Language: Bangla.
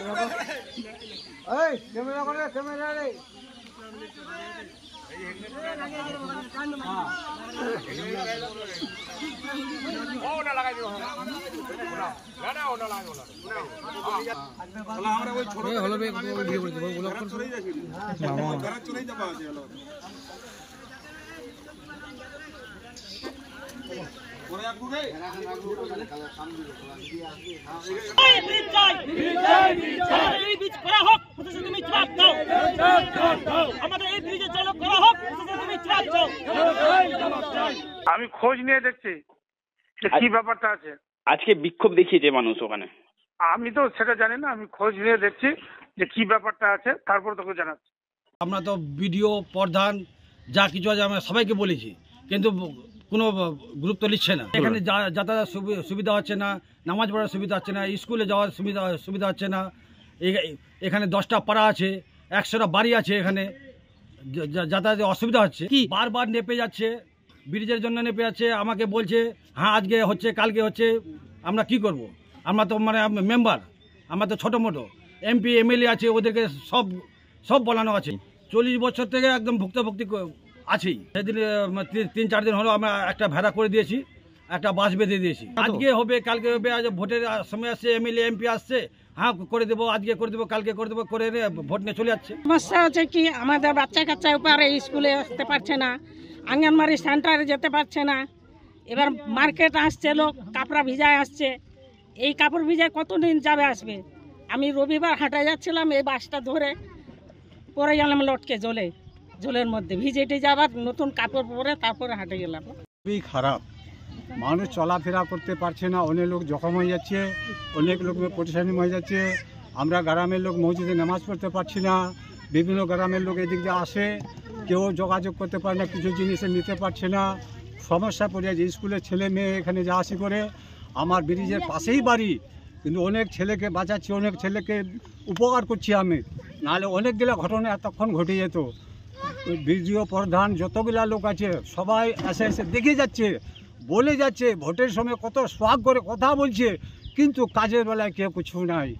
এই ক্যামেরা করে ক্যামেরা রে ওরে আপু রে আমি খোঁজ নিয়ে দেখছি যে কি ব্যাপারটা আছে আজকে বিক্ষোভ দেখিয়েছে মানুষ ওখানে আমি তো সেটা জানি না আমি খোঁজ নিয়ে দেখছি যে কি ব্যাপারটা আছে তারপর তোকে জানাচ্ছি আমরা তো বিডিও প্রধান যা কিছু আছে আমরা সবাইকে বলেছি কিন্তু কোনো গুরুত্ব নিচ্ছে না এখানে যাতায়াত সুবিধা হচ্ছে না নামাজ পড়ার সুবিধা হচ্ছে না স্কুলে যাওয়ার সুবিধা সুবিধা হচ্ছে না এখানে দশটা পাড়া আছে একশোটা বাড়ি আছে এখানে যাতায়াতে অসুবিধা হচ্ছে কি বারবার নেপে যাচ্ছে ব্রিজের জন্য নেপে যাচ্ছে আমাকে বলছে হ্যাঁ আজকে হচ্ছে কালকে হচ্ছে আমরা কি করব। আমরা তো মানে মেম্বার আমরা তো ছোটো মোটো এমপি এমএলএ আছে ওদেরকে সব সব বলানো আছে চল্লিশ বছর থেকে একদম ভুক্তভুক্তি আছেই সেদিন তিন চার দিন হলো আমরা একটা ভেড়া করে দিয়েছি একটা বাস বেঁধে দিয়েছি আজকে হবে কালকে হবে আজ ভোটের সময় আসছে এমএলএ এমপি আসছে হ্যাঁ করে দেবো আজকে করে দেবো কালকে করে দেবো করে ভোট নিয়ে চলে যাচ্ছে সমস্যা হচ্ছে কি আমাদের বাচ্চা কাচ্চা উপরে স্কুলে আসতে পারছে না আঙ্গনবাড়ি সেন্টারে যেতে পারছে না এবার মার্কেট আসছে লোক কাপড়া ভিজায় আসছে এই কাপড় ভিজায় কতদিন যাবে আসবে আমি রবিবার হাঁটা যাচ্ছিলাম এই বাসটা ধরে পরে গেলাম লটকে জলে জলের মধ্যে ভিজেটে যাবার নতুন কাপড় পরে তারপরে হাঁটে গেলাম খুবই খারাপ মানুষ চলাফেরা করতে পারছে না অনেক লোক জখম হয়ে যাচ্ছে অনেক লোক পরিশানি হয়ে যাচ্ছে আমরা গ্রামের লোক মসজিদে নামাজ পড়তে পারছি না বিভিন্ন গ্রামের লোক এদিক দিয়ে আসে কেউ যোগাযোগ করতে পারে না কিছু জিনিসে নিতে পারছে না সমস্যা পড়ে যাচ্ছে স্কুলের ছেলে মেয়ে এখানে যা আসি করে আমার ব্রিজের পাশেই বাড়ি কিন্তু অনেক ছেলেকে বাঁচাচ্ছি অনেক ছেলেকে উপকার করছি আমি নাহলে অনেকগুলো ঘটনা এতক্ষণ ঘটে যেত বিডিও প্রধান যতগুলা লোক আছে সবাই এসে এসে দেখে যাচ্ছে বলে যাচ্ছে ভোটের সময় কত সোয়াগ করে কথা বলছে কিন্তু কাজের বেলায় কেউ কিছু নাই